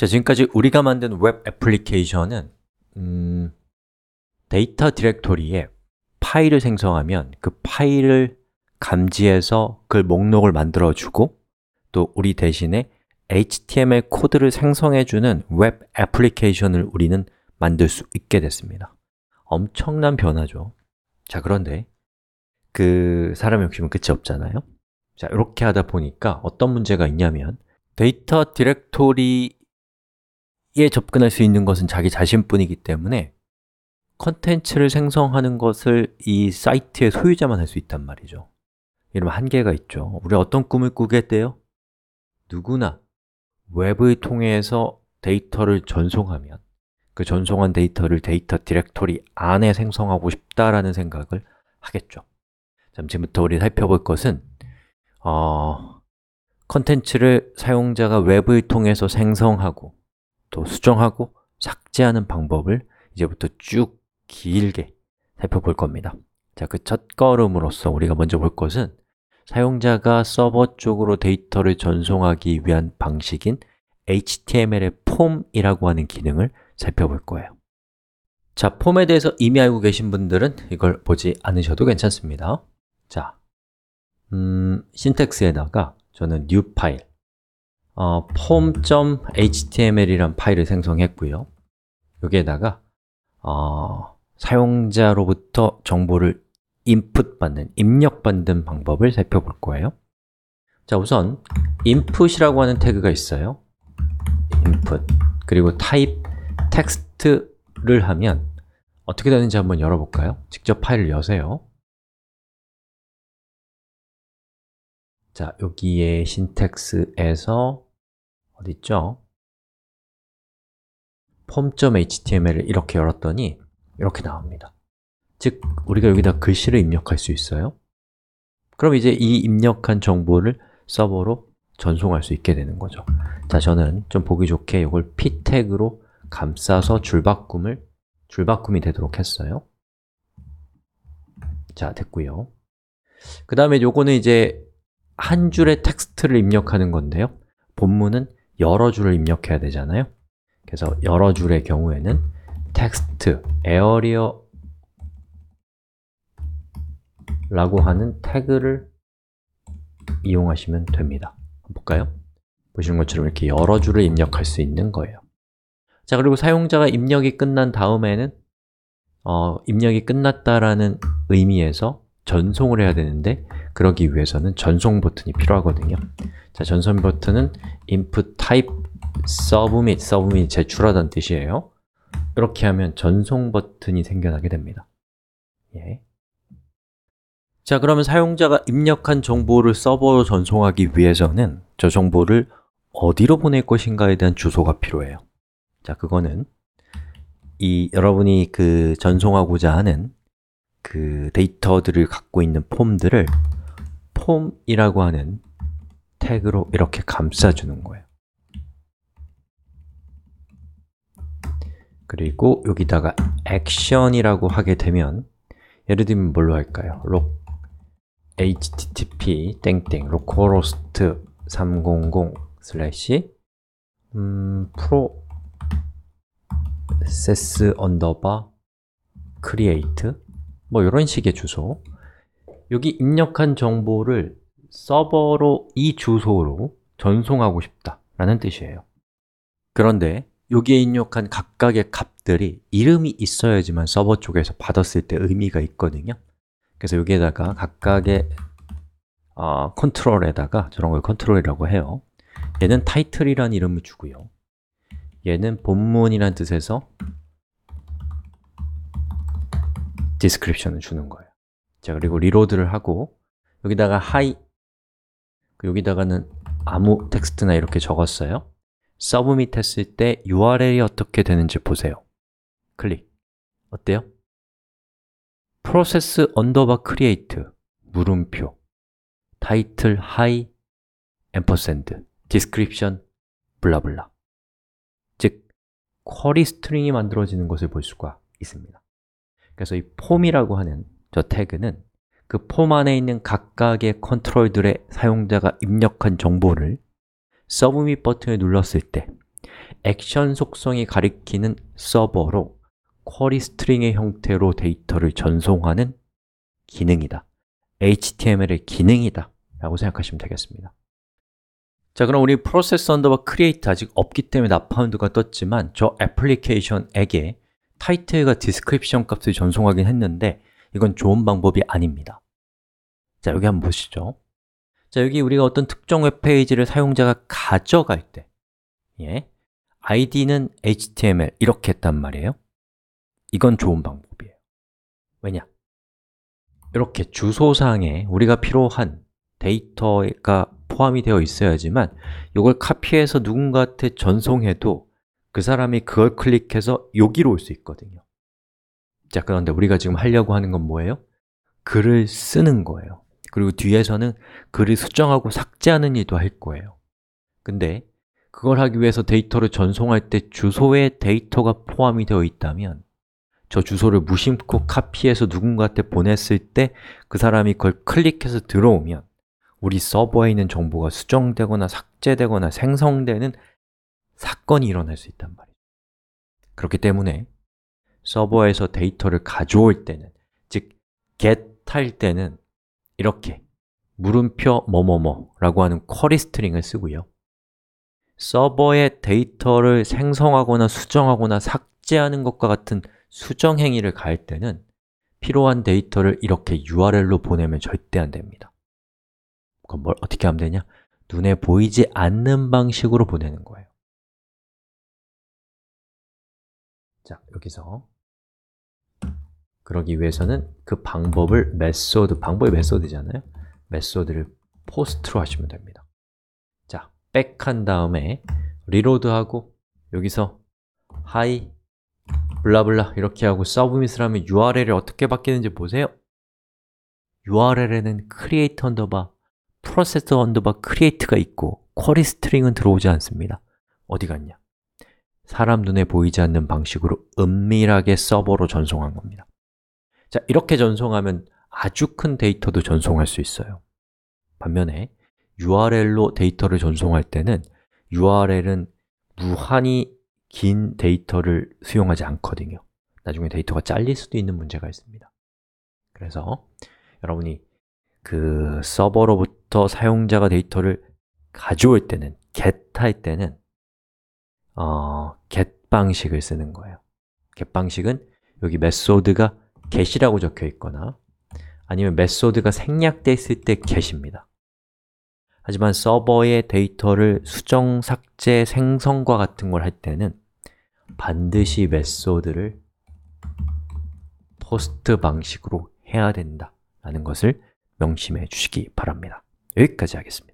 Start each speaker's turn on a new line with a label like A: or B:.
A: 자, 지금까지 우리가 만든 웹 애플리케이션은 음, 데이터 디렉토리에 파일을 생성하면 그 파일을 감지해서 그 목록을 만들어주고 또 우리 대신에 HTML 코드를 생성해주는 웹 애플리케이션을 우리는 만들 수 있게 됐습니다 엄청난 변화죠 자, 그런데 그 사람 욕심은 끝이 없잖아요 자, 이렇게 하다 보니까 어떤 문제가 있냐면 데이터 디렉토리 이에 접근할 수 있는 것은 자기 자신뿐이기 때문에 컨텐츠를 생성하는 것을 이 사이트의 소유자만 할 수 있단 말이죠 이러면 한계가 있죠 우리 어떤 꿈을 꾸겠대요? 누구나 웹을 통해서 데이터를 전송하면 그 전송한 데이터를 데이터 디렉토리 안에 생성하고 싶다라는 생각을 하겠죠 잠시부터 우리 살펴볼 것은 어, 컨텐츠를 사용자가 웹을 통해서 생성하고 또 수정하고 삭제하는 방법을 이제부터 쭉 길게 살펴볼 겁니다 자, 그 첫 걸음으로서 우리가 먼저 볼 것은 사용자가 서버 쪽으로 데이터를 전송하기 위한 방식인 HTML의 폼이라고 하는 기능을 살펴볼 거예요 자, 폼에 대해서 이미 알고 계신 분들은 이걸 보지 않으셔도 괜찮습니다 자, 음, 신텍스에다가 저는 new 파일 어, form.html이란 파일을 생성했고요 여기에다가 어, 사용자로부터 정보를 input 받는, 입력받는 방법을 살펴볼 거예요 자, 우선 input이라고 하는 태그가 있어요 input 그리고 type text를 하면 어떻게 되는지 한번 열어볼까요? 직접 파일을 여세요 자, 여기에 s y n t a x 에서 어디 있죠? 폼.html을 이렇게 열었더니 이렇게 나옵니다 즉, 우리가 여기다 글씨를 입력할 수 있어요 그럼 이제 이 입력한 정보를 서버로 전송할 수 있게 되는 거죠 자, 저는 좀 보기 좋게 이걸 p 태그로 감싸서 줄바꿈을 줄바꿈이 되도록 했어요 자, 됐고요 그 다음에 요거는 이제 한 줄의 텍스트를 입력하는 건데요 본문은 여러 줄을 입력해야 되잖아요 그래서 여러 줄의 경우에는 텍스트 area 라고 하는 태그를 이용하시면 됩니다 한번 볼까요? 보시는 것처럼 이렇게 여러 줄을 입력할 수 있는 거예요 자, 그리고 사용자가 입력이 끝난 다음에는 어, 입력이 끝났다라는 의미에서 전송을 해야 되는데 그러기 위해서는 전송 버튼이 필요하거든요. 자, 전송 버튼은 input type submit, submit 제출하다는 뜻이에요. 이렇게 하면 전송 버튼이 생겨나게 됩니다. 예. 자, 그러면 사용자가 입력한 정보를 서버로 전송하기 위해서는 저 정보를 어디로 보낼 것인가에 대한 주소가 필요해요. 자, 그거는 이 여러분이 그 전송하고자 하는 그 데이터들을 갖고 있는 폼들을 폼이라고 하는 태그로 이렇게 감싸주는 거예요 그리고 여기다가 액션이라고 하게 되면 예를 들면 뭘로 할까요? 록 http 땡땡 localhost 300 슬래시 음, process 언더바 create 뭐 이런 식의 주소 여기 입력한 정보를 서버로 이 주소로 전송하고 싶다라는 뜻이에요 그런데 여기에 입력한 각각의 값들이 이름이 있어야지만 서버 쪽에서 받았을 때 의미가 있거든요 그래서 여기에다가 각각의 어, 컨트롤에다가 저런 걸 컨트롤이라고 해요 얘는 타이틀이란 이름을 주고요 얘는 본문이란 뜻에서 디스크립션을 주는 거예요 자, 그리고 리로드를 하고 여기다가 하이 그 여기다가는 아무 텍스트나 이렇게 적었어요 서브밋 했을 때 URL이 어떻게 되는지 보세요 클릭 어때요? 프로세스 언더 s 크리에이트 물음표 타이틀 하이 앰퍼센드 디스크립션 블라블라 즉, 쿼리 스트링이 만들어지는 것을 볼 수가 있습니다 그래서 이 폼이라고 하는 저 태그는 그 폼 안에 있는 각각의 컨트롤들의 사용자가 입력한 정보를 서브밋 버튼을 눌렀을 때 액션 속성이 가리키는 서버로 쿼리 스트링의 형태로 데이터를 전송하는 기능이다 HTML의 기능이다 라고 생각하시면 되겠습니다 자 그럼 우리 프로세스 언더 s 크리에이 r 아직 없기 때문에 나파운드가 떴지만 저 애플리케이션에게 타이틀과 디스크립션 값을 전송하긴 했는데 이건 좋은 방법이 아닙니다 자, 여기 한번 보시죠 자, 여기 우리가 어떤 특정 웹페이지를 사용자가 가져갈 때 예, ID는 HTML 이렇게 했단 말이에요 이건 좋은 방법이에요 왜냐? 이렇게 주소상에 우리가 필요한 데이터가 포함이 되어 있어야지만 이걸 카피해서 누군가한테 전송해도 그 사람이 그걸 클릭해서 여기로 올 수 있거든요 자, 그런데 우리가 지금 하려고 하는 건 뭐예요? 글을 쓰는 거예요 그리고 뒤에서는 글을 수정하고 삭제하는 일도 할 거예요 근데 그걸 하기 위해서 데이터를 전송할 때 주소에 데이터가 포함이 되어 있다면 저 주소를 무심코 카피해서 누군가한테 보냈을 때 그 사람이 그걸 클릭해서 들어오면 우리 서버에 있는 정보가 수정되거나 삭제되거나 생성되는 사건이 일어날 수 있단 말이에요 그렇기 때문에 서버에서 데이터를 가져올 때는 즉 get 할 때는 이렇게 물음표 뭐뭐뭐라고 하는 쿼리 스트링을 쓰고요 서버에 데이터를 생성하거나 수정하거나 삭제하는 것과 같은 수정 행위를 가할 때는 필요한 데이터를 이렇게 URL로 보내면 절대 안 됩니다 그럼 뭘 어떻게 하면 되냐? 눈에 보이지 않는 방식으로 보내는 거예요 자, 여기서 그러기 위해서는 그 방법을 메소드, 방법이 메소드잖아요 메소드를 포스트로 하시면 됩니다 자, 백한 다음에 리로드하고 여기서 하이 블라블라 이렇게 하고 서브밋을 하면 URL이 어떻게 바뀌는지 보세요 URL에는 create 언더바, process 언더바 create가 있고 query s t r i n g 은 들어오지 않습니다 어디 갔냐? 사람 눈에 보이지 않는 방식으로 은밀하게 서버로 전송한 겁니다 자, 이렇게 전송하면 아주 큰 데이터도 전송할 수 있어요 반면에 URL로 데이터를 전송할 때는 URL은 무한히 긴 데이터를 수용하지 않거든요 나중에 데이터가 잘릴 수도 있는 문제가 있습니다 그래서 여러분이 그 서버로부터 사용자가 데이터를 가져올 때는 get 할 때는 어, get 방식을 쓰는 거예요 get 방식은 여기 메소드가 get이라고 적혀 있거나 아니면 메소드가 생략되어 있을 때 get입니다 하지만 서버의 데이터를 수정, 삭제, 생성과 같은 걸 할 때는 반드시 메소드를 포스트 방식으로 해야 된다 라는 것을 명심해 주시기 바랍니다 여기까지 하겠습니다